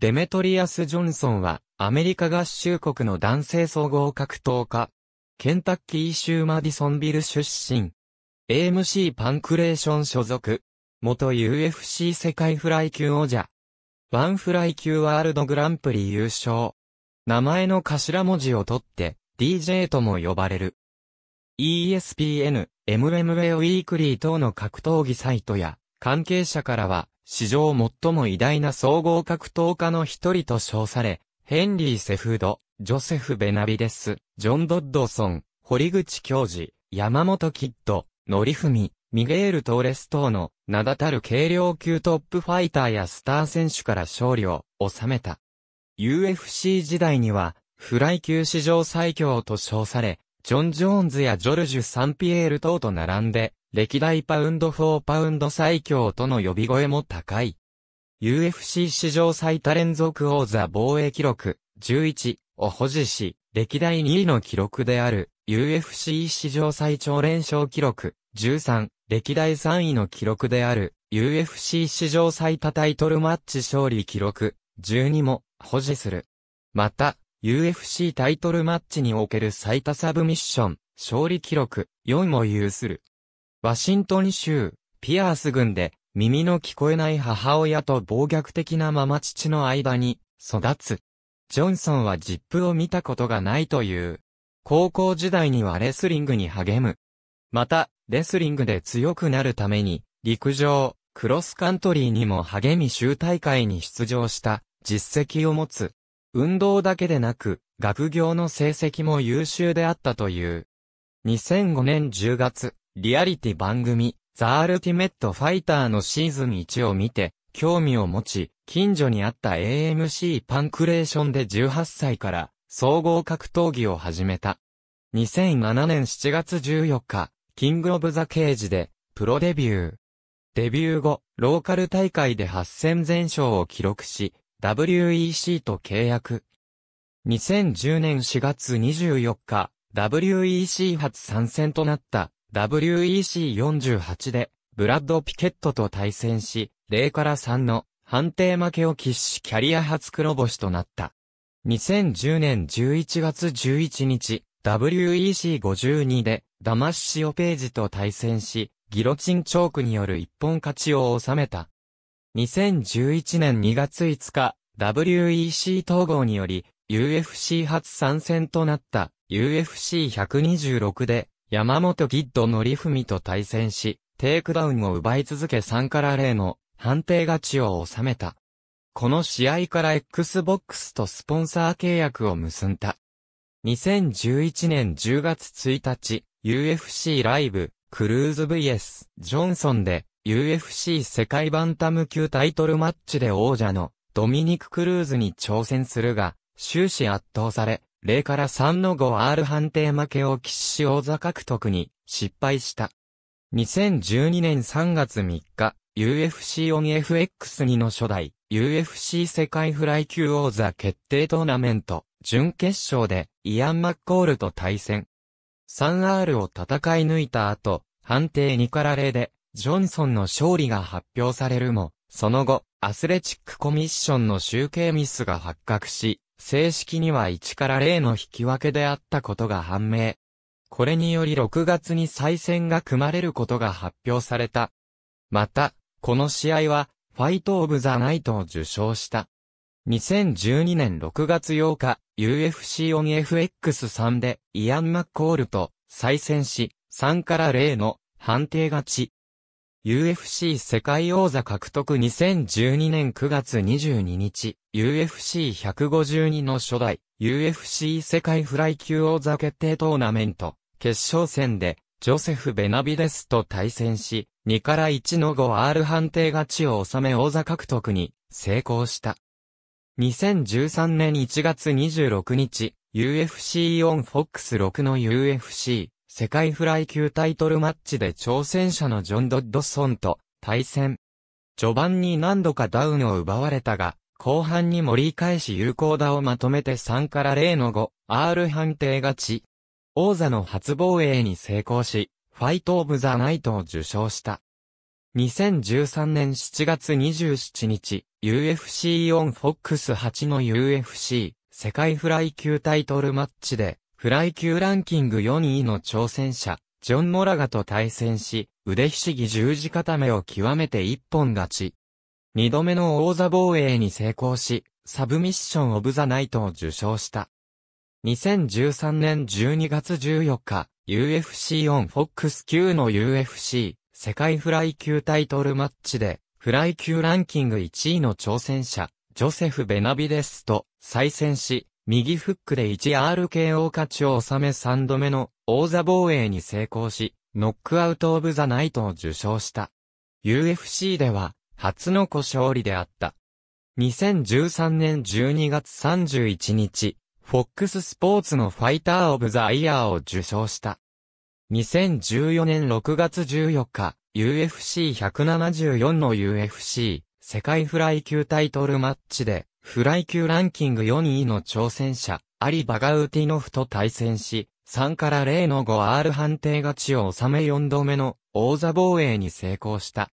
デメトリアス・ジョンソンは、アメリカ合衆国の男性総合格闘家。ケンタッキー州マディソンビル出身。AMC パンクレーション所属。元 UFC 世界フライ級王者。ワンフライ級ワールドグランプリ優勝。名前の頭文字を取って、DJ とも呼ばれる。ESPN、MMA ウィークリー等の格闘技サイトや、関係者からは、史上最も偉大な総合格闘家の一人と称され、ヘンリー・セフード、ジョセフ・ベナビデス、ジョン・ドッドソン、堀口教授、山本キッド、ノリフミ、ミゲール・トーレス等の名だたる軽量級トップファイターやスター選手から勝利を収めた。UFC 時代には、フライ級史上最強と称され、ジョン・ジョーンズやジョルジュ・サンピエール等と並んで、歴代パウンド・フォー・パウンド最強との呼び声も高い。UFC 史上最多連続王座防衛記録11を保持し、歴代2位の記録である UFC 史上最長連勝記録13、歴代3位の記録である UFC 史上最多タイトルマッチ勝利記録12も保持する。また、UFC タイトルマッチにおける最多サブミッション、勝利記録4も有する。ワシントン州、ピアース郡で、耳の聞こえない母親と暴虐的なママ父の間に育つ。ジョンソンはジップを見たことがないという。高校時代にはレスリングに励む。また、レスリングで強くなるために、陸上、クロスカントリーにも励み州大会に出場した実績を持つ。運動だけでなく、学業の成績も優秀であったという。2005年10月、リアリティ番組、ザ・アルティメット・ファイターのシーズン1を見て、興味を持ち、近所にあった AMC パンクレーションで18歳から、総合格闘技を始めた。2007年7月14日、キング・オブ・ザ・ケージで、プロデビュー。デビュー後、ローカル大会で8戦全勝を記録し、WEC と契約。2010年4月24日、WEC 初参戦となった WEC48 で、ブラッド・ピケットと対戦し、0から3の判定負けを喫しキャリア初黒星となった。2010年11月11日、WEC52 で、ダマッシオページと対戦し、ギロチンチョークによる一本勝ちを収めた。2011年2月5日、WEC 統合により、UFC 初参戦となった UFC126 で、山本ギッドのりふみと対戦し、テイクダウンを奪い続け3から0の判定勝ちを収めた。この試合から Xbox とスポンサー契約を結んだ。2011年10月1日、UFC ライブ、クルーズ VS、ジョンソンで、UFC 世界バンタム級タイトルマッチで王者のドミニク・クルーズに挑戦するが、終始圧倒され、0から3の 5R 判定負けを喫し王座獲得に失敗した。2012年3月3日、UFC オン FX2 の初代 UFC 世界フライ級王座決定トーナメント準決勝でイアン・マッコールと対戦。3R を戦い抜いた後、判定2から0でジョンソンの勝利が発表されるも、その後、アスレチックコミッションの集計ミスが発覚し、正式には1から0の引き分けであったことが判明。これにより6月に再戦が組まれることが発表された。また、この試合は、ファイト・オブ・ザ・ナイトを受賞した。2012年6月8日、UFC オン FX3 で、イアン・マッコールと再戦し、3から0の判定勝ち。UFC 世界王座獲得2012年9月22日、UFC152 の初代、UFC 世界フライ級王座決定トーナメント、決勝戦で、ジョセフ・ベナビデスと対戦し、2から1の 5R 判定勝ちを収め王座獲得に成功した。2013年1月26日、UFC オンフォックス6の UFC 世界フライ級タイトルマッチで挑戦者のジョン・ドッドソンと対戦。序盤に何度かダウンを奪われたが、後半に盛り返し有効打をまとめて3から0の5、R 判定勝ち。王座の初防衛に成功し、ファイト・オブ・ザ・ナイトを受賞した。2013年7月27日、UFC オンフォックス8の UFC 世界フライ級タイトルマッチでフライ級ランキング4位の挑戦者、ジョン・モラガと対戦し、腕ひしぎ十字固めを極めて一本勝ち。二度目の王座防衛に成功し、サブミッション・オブ・ザ・ナイトを受賞した。2013年12月14日、UFC オンックス級の UFC 世界フライ級タイトルマッチで、フライ級ランキング1位の挑戦者、ジョセフ・ベナビデスと再戦し、右フックで 1RKO 勝ちを収め3度目の王座防衛に成功し、ノックアウトオブザナイトを受賞した。UFC では、初の故勝利であった。2013年12月31日、FOX スポーツのファイターオブザイヤーを受賞した。2014年6月14日、UFC174 の UFC 世界フライ級タイトルマッチでフライ級ランキング4位の挑戦者、アリ・バガウティノフと対戦し、3から0の 5R 判定勝ちを収め4度目の王座防衛に成功した。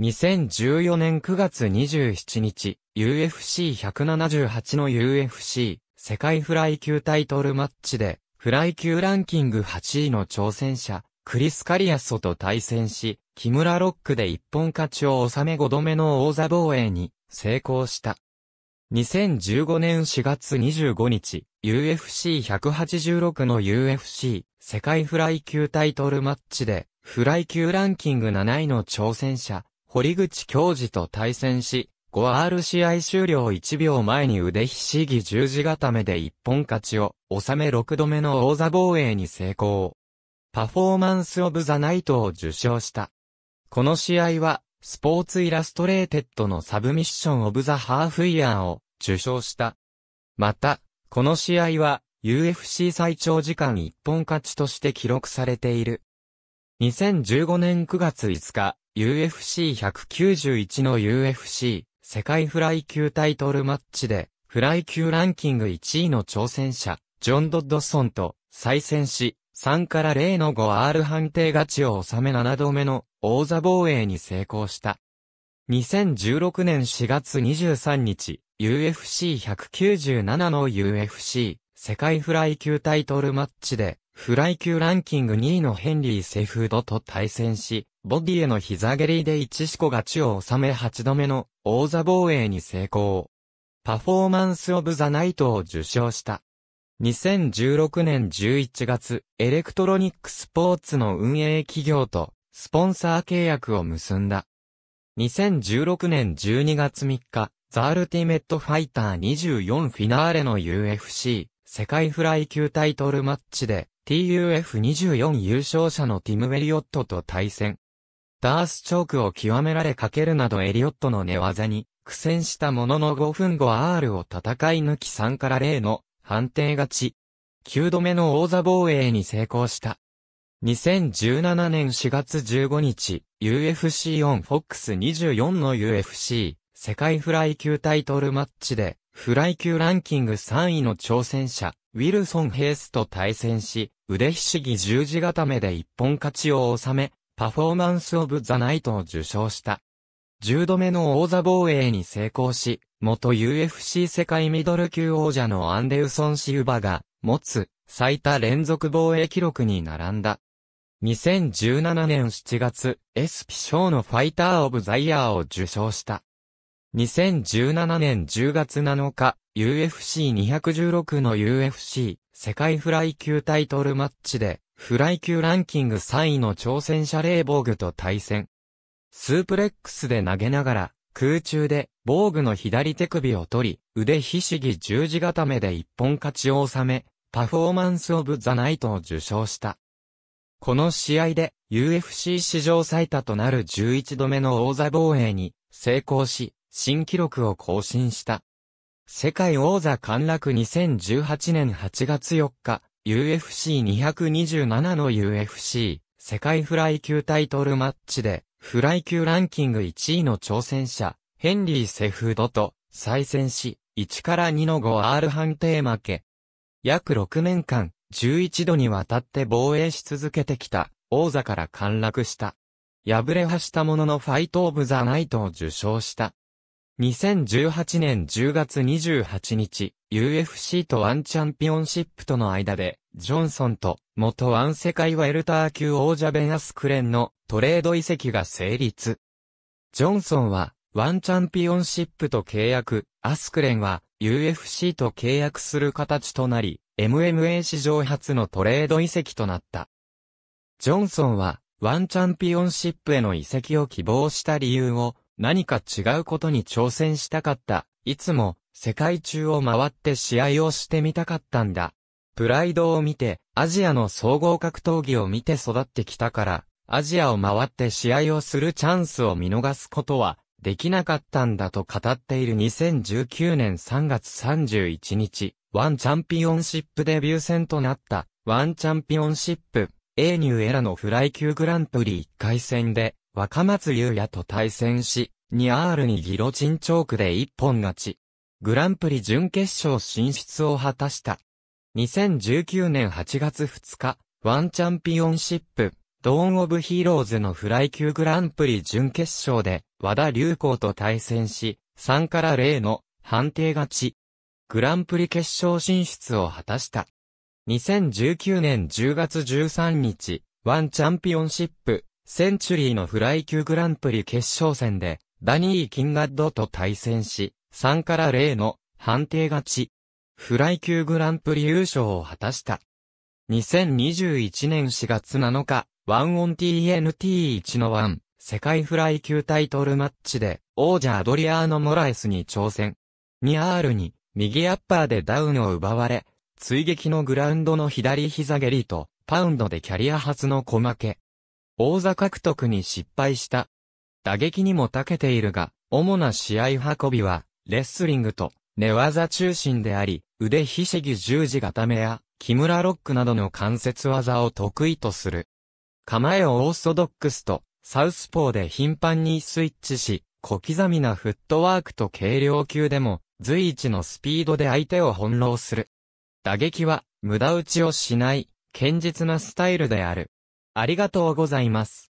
2014年9月27日、UFC178 の UFC 世界フライ級タイトルマッチで、フライ級ランキング8位の挑戦者、クリス・カリアソと対戦し、木村ロックで一本勝ちを収め5度目の王座防衛に成功した。2015年4月25日、UFC186 の UFC 世界フライ級タイトルマッチで、フライ級ランキング7位の挑戦者、堀口教授と対戦し、5R 試合終了1秒前に腕ひしぎ十字固めで一本勝ちを収め6度目の王座防衛に成功。パフォーマンスオブザナイトを受賞した。この試合はスポーツイラストレーテッドのサブミッションオブザハーフイヤーを受賞した。また、この試合は UFC 最長時間一本勝ちとして記録されている。2015年9月5日、UFC191 の UFC 世界フライ級タイトルマッチで、フライ級ランキング1位の挑戦者、ジョン・ドッドソンと再戦し、3から0の 5R 判定勝ちを収め7度目の王座防衛に成功した。2016年4月23日、UFC197 の UFC 世界フライ級タイトルマッチで、フライ級ランキング2位のヘンリー・セフードと対戦し、ボディへの膝蹴りで一四股勝ちを収め8度目の王座防衛に成功。パフォーマンス・オブ・ザ・ナイトを受賞した。2016年11月、エレクトロニックスポーツの運営企業とスポンサー契約を結んだ。2016年12月3日、ザ・アルティメット・ファイター24フィナーレの UFC 世界フライ級タイトルマッチで TUF24 優勝者のティム・エリオットと対戦。ダースチョークを極められかけるなどエリオットの寝技に苦戦したものの5分後 R を戦い抜き3から0の判定勝ち。9度目の王座防衛に成功した。2017年4月15日、UFC4 オ FOX 24の UFC 世界フライ級タイトルマッチで、フライ級ランキング3位の挑戦者、ウィルソン・ヘイスと対戦し、腕ひしぎ十字固めで一本勝ちを収め、パフォーマンス・オブ・ザ・ナイトを受賞した。10度目の王座防衛に成功し、元 UFC 世界ミドル級王者のアンデウソン・シウバが、持つ、最多連続防衛記録に並んだ。2017年7月、エショ賞のファイター・オブ・ザ・イヤーを受賞した。2017年10月7日、UFC216 の UFC 世界フライ級タイトルマッチで、フライ級ランキング3位の挑戦者レイボーグと対戦。スープレックスで投げながら、空中で、防具の左手首を取り、腕ひしぎ十字固めで一本勝ちを収め、パフォーマンスオブザナイトを受賞した。この試合で UFC 史上最多となる11度目の王座防衛に成功し、新記録を更新した。世界王座陥落2018年8月4日、UFC227 の UFC 世界フライ級タイトルマッチで、フライ級ランキング1位の挑戦者、ヘンリー・セフードと再戦し、1から2の 5R 判定負け。約6年間、11度にわたって防衛し続けてきた、王座から陥落した。敗れはしたもののファイト・オブ・ザ・ナイトを受賞した。2018年10月28日、UFC とワンチャンピオンシップとの間で、ジョンソンと元ワン世界ワイルター級王者ベン・アスクレンのトレード移籍が成立。ジョンソンはワンチャンピオンシップと契約、アスクレンは UFC と契約する形となり、MMA 史上初のトレード移籍となった。ジョンソンは、ワンチャンピオンシップへの移籍を希望した理由を、何か違うことに挑戦したかった。いつも、世界中を回って試合をしてみたかったんだ。プライドを見て、アジアの総合格闘技を見て育ってきたから、アジアを回って試合をするチャンスを見逃すことはできなかったんだと語っている2019年3月31日、ワンチャンピオンシップデビュー戦となった、ワンチャンピオンシップ、A ニューエラのフライ級グランプリ1回戦で、若松優也と対戦し、2R にギロチンチョークで一本勝ち。グランプリ準決勝進出を果たした。2019年8月2日、ワンチャンピオンシップ、ドーンオブヒーローズのフライ級グランプリ準決勝で、和田隆光と対戦し、3から0の判定勝ち。グランプリ決勝進出を果たした。2019年10月13日、ワンチャンピオンシップ、センチュリーのフライ級グランプリ決勝戦で、ダニー・キンガッドと対戦し、3から0の判定勝ち。フライ級グランプリ優勝を果たした。2021年4月7日、ワンオン TNT1 のワン、世界フライ級タイトルマッチで、王者アドリアーノ・モラエスに挑戦。ニアールに、右アッパーでダウンを奪われ、追撃のグラウンドの左膝蹴りと、パウンドでキャリア初の小負け。王座獲得に失敗した。打撃にも長けているが、主な試合運びは、レスリングと、寝技中心であり、腕ひしぎ十字固めや、木村ロックなどの関節技を得意とする。構えをオーソドックスと、サウスポーで頻繁にスイッチし、小刻みなフットワークと軽量級でも、随一のスピードで相手を翻弄する。打撃は、無駄打ちをしない、堅実なスタイルである。ありがとうございます。